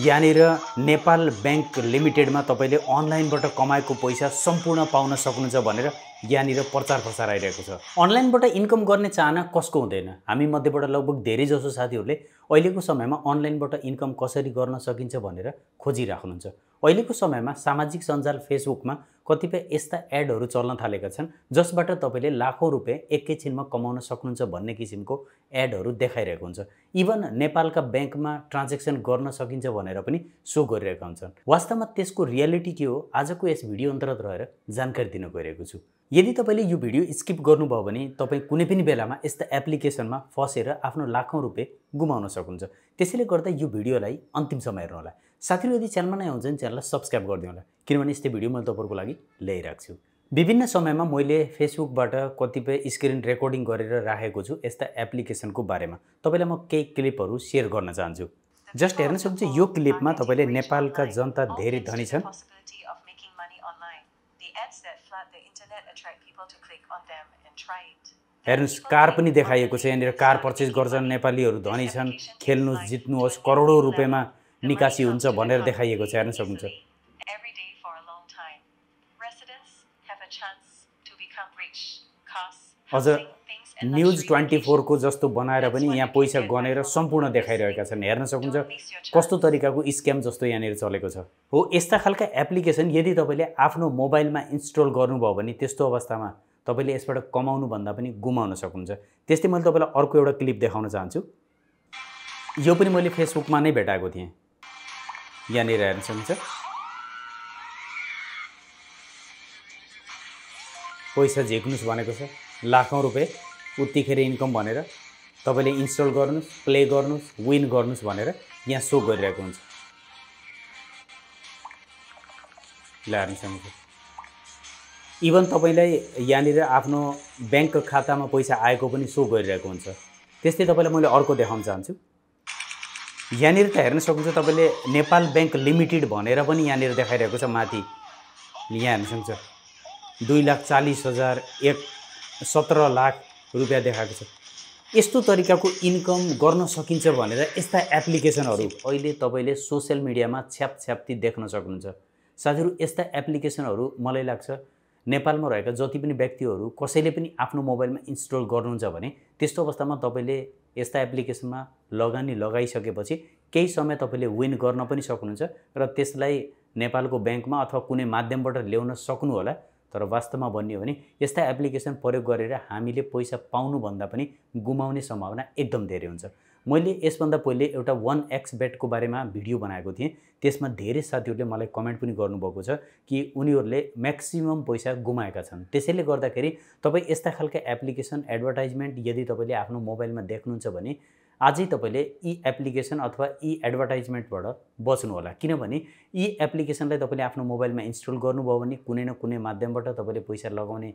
यहाँनिर नेपाल ब्याङ्क लिमिटेडमा तपाईँले अनलाइनबाट कमाएको पैसा सम्पूर्ण पाउन सक्नुहुन्छ भनेर यहाँनिर प्रचार प्रसार आइरहेको छ अनलाइनबाट इन्कम गर्ने चाहना कसको हुँदैन हामी मध्येबाट लगभग धेरैजसो जसो साथीहरूले अहिलेको समयमा अनलाइनबाट इन्कम कसरी गर्न सकिन्छ भनेर खोजिराख्नुहुन्छ अहिलेको समयमा सामाजिक सञ्जाल फेसबुकमा कतिपय यस्ता एडहरू चल्न थालेका छन् जसबाट तपाईँले लाखौँ रुपियाँ एकैछिनमा कमाउन सक्नुहुन्छ भन्ने किसिमको एडहरू देखाइरहेको हुन्छ इभन नेपालका ब्याङ्कमा ट्रान्जेक्सन गर्न सकिन्छ भनेर पनि सो गरिरहेका हुन्छन् वास्तवमा त्यसको रियालिटी के हो आजको यस भिडियो अन्तर्गत रहेर जानकारी दिन गइरहेको छु यदि तपाईँले यो भिडियो स्किप गर्नुभयो भने तपाईँ कुनै पनि बेलामा यस्ता एप्लिकेसनमा फसेर आफ्नो लाखौँ रुपियाँ गुमाउन सक्नुहुन्छ त्यसैले गर्दा यो भिडियोलाई अन्तिमसम्म हेर्नुहोला साथीहरू यदि च्यानलमा नै आउँछ भने च्यानललाई सब्सक्राइब गरिदिनु होला किनभने यस्तै भिडियो मैले तपाईँहरूको लागि ल्याइरहेको छु विभिन्न समयमा मैले फेसबुकबाट कतिपय स्क्रिन रेकर्डिङ गरेर राखेको छु यस्ता एप्लिकेसनको बारेमा तपाईँलाई म केही क्लिपहरू सेयर गर्न चाहन्छु जस्ट हेर्न सक्नुहुन्छ यो क्लिपमा तपाईँले नेपालका जनता धेरै धनी छन् हेर्नुहोस् कार पनि देखाइएको छ यहाँनिर कार पर्चेस गर्छन् नेपालीहरू धनी छन् खेल्नुहोस् जित्नुहोस् करोडौँ रुपियाँमा निकासी हुन्छ भनेर देखाइएको छ हेर्न सक्नुहुन्छ अझ न्युज ट्वेन्टी फोरको जस्तो बनाएर पनि यहाँ पैसा गनेर सम्पूर्ण देखाइरहेका छन् हेर्न सक्नुहुन्छ कस्तो तरिकाको स्क्याम जस्तो यहाँनिर चलेको छ हो यस्ता खालका एप्लिकेसन यदि तपाईँले आफ्नो मोबाइलमा इन्स्टल गर्नुभयो भने त्यस्तो अवस्थामा तपाईँले यसबाट कमाउनुभन्दा पनि गुमाउन सक्नुहुन्छ त्यस्तै मैले तपाईँलाई अर्को एउटा क्लिप देखाउन चाहन्छु यो पनि मैले फेसबुकमा नै भेटाएको थिएँ यहाँनिर हेर्न सक्नुहुन्छ पैसा झिक्नुहोस् भनेको छ लाखौँ रुपियाँ उत्तिखेर इन्कम भनेर तपाईँले इन्स्टल गर्नुहोस् प्ले गर्नुहोस् विन गर्नुहोस् भनेर यहाँ सो गरिरहेको हुन्छ ल हेर्नुहोस् इभन तपाईँलाई यहाँनिर आफ्नो ब्याङ्क खातामा पैसा आएको पनि सो गरिरहेको हुन्छ त्यस्तै तपाईँलाई मैले अर्को देखाउन चाहन्छु यहाँनिर त हेर्न सक्नुहुन्छ तपाईँले नेपाल ब्याङ्क लिमिटेड भनेर पनि यहाँनिर देखाइरहेको छ माथि यहाँ हेर्न सक्छ दुई लाख चालिस हजार एक सत्र लाख रुपियाँ देखाएको छ यस्तो तरिकाको इन्कम गर्न सकिन्छ भनेर यस्ता एप्लिकेसनहरू अहिले तपाईँले सोसियल मिडियामा छ्याप छ्याप्ती देख्न सक्नुहुन्छ साथीहरू यस्ता एप्लिकेसनहरू मलाई लाग्छ नेपालमा रहेका जति पनि व्यक्तिहरू कसैले पनि आफ्नो मोबाइलमा इन्स्टल गर्नुहुन्छ भने त्यस्तो अवस्थामा तपाईँले यस्ता एप्लिकेसनमा लगानी लगाइसकेपछि केही समय तपाईँले विन गर्न पनि सक्नुहुन्छ र त्यसलाई नेपालको ब्याङ्कमा अथवा कुनै माध्यमबाट ल्याउन सक्नुहोला तर वास्तवमा भन्ने भने यस्ता एप्लिकेसन प्रयोग गरेर हामीले पैसा पाउनुभन्दा पनि गुमाउने सम्भावना एकदम धेरै हुन्छ मैले यसभन्दा पहिले एउटा वान एक्स बेटको बारेमा भिडियो बनाएको थिएँ त्यसमा धेरै साथीहरूले मलाई कमेन्ट पनि गर्नुभएको छ कि उनीहरूले म्याक्सिमम् पैसा गुमाएका छन् त्यसैले गर्दाखेरि तपाईँ यस्ता खालका एप्लिकेसन एडभर्टाइजमेन्ट यदि तपाईँले आफ्नो मोबाइलमा देख्नुहुन्छ भने आजै तपाईँले यी एप्लिकेसन अथवा यी एडभर्टाइजमेन्टबाट होला किनभने यी एप्लिकेसनलाई तपाईँले आफ्नो मोबाइलमा इन्स्टल गर्नुभयो भने कुनै न कुनै माध्यमबाट तपाईँले पैसा लगाउने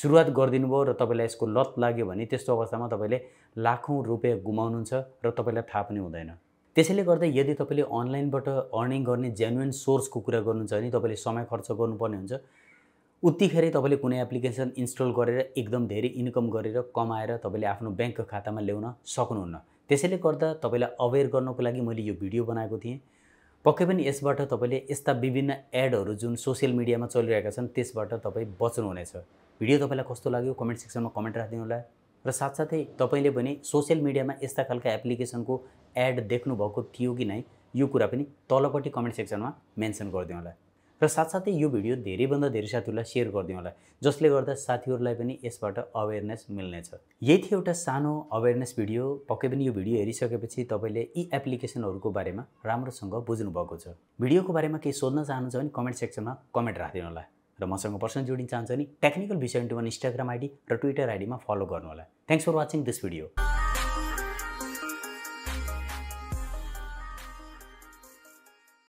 सुरुवात गरिदिनु भयो र तपाईँलाई यसको लत लाग्यो भने त्यस्तो अवस्थामा तपाईँले लाखौँ रुपियाँ गुमाउनुहुन्छ र तपाईँलाई थाहा पनि हुँदैन त्यसैले गर्दा यदि तपाईँले अनलाइनबाट अर्निङ गर्ने जेन्युन सोर्सको कुरा गर्नुहुन्छ भने तपाईँले समय खर्च गर्नुपर्ने हुन्छ उत्तिखेरै तपाईँले कुनै एप्लिकेसन इन्स्टल गरेर एकदम धेरै इन्कम गरेर कमाएर तपाईँले आफ्नो ब्याङ्क खातामा ल्याउन सक्नुहुन्न त्यसैले गर्दा तपाईँलाई अवेर गर्नको लागि मैले यो भिडियो बनाएको थिएँ पक्कै पनि यसबाट तपाईँले यस्ता विभिन्न एडहरू जुन सोसियल मिडियामा चलिरहेका छन् त्यसबाट तपाईँ बच्नुहुनेछ भिडियो तपाईँलाई कस्तो लाग्यो कमेन्ट सेक्सनमा कमेन्ट राखिदिनुहोला होला र साथसाथै तपाईँले पनि सोसियल मिडियामा यस्ता खालका एप्लिकेसनको एड देख्नुभएको थियो कि नै यो कुरा पनि तलपट्टि कमेन्ट सेक्सनमा मेन्सन गरिदिनु होला र साथसाथै यो भिडियो धेरैभन्दा धेरै साथीहरूलाई सेयर गरिदिउँ होला जसले गर्दा साथीहरूलाई पनि यसबाट अवेरनेस मिल्नेछ यही थियो एउटा सानो अवेरनेस भिडियो पक्कै पनि यो भिडियो हेरिसकेपछि तपाईँले यी एप्लिकेसनहरूको बारेमा राम्रोसँग बुझ्नुभएको छ भिडियोको बारेमा केही सोध्न चाहनुहुन्छ भने कमेन्ट सेक्सनमा कमेन्ट राखिदिनु होला र मसँग पर्सनल जोडिन चाहन्छ भने टेक्निकल विषय टू वान इन्स्टाग्राम आइडी र ट्विटर आइडीमा फलो गर्नु होला thanks for watching this video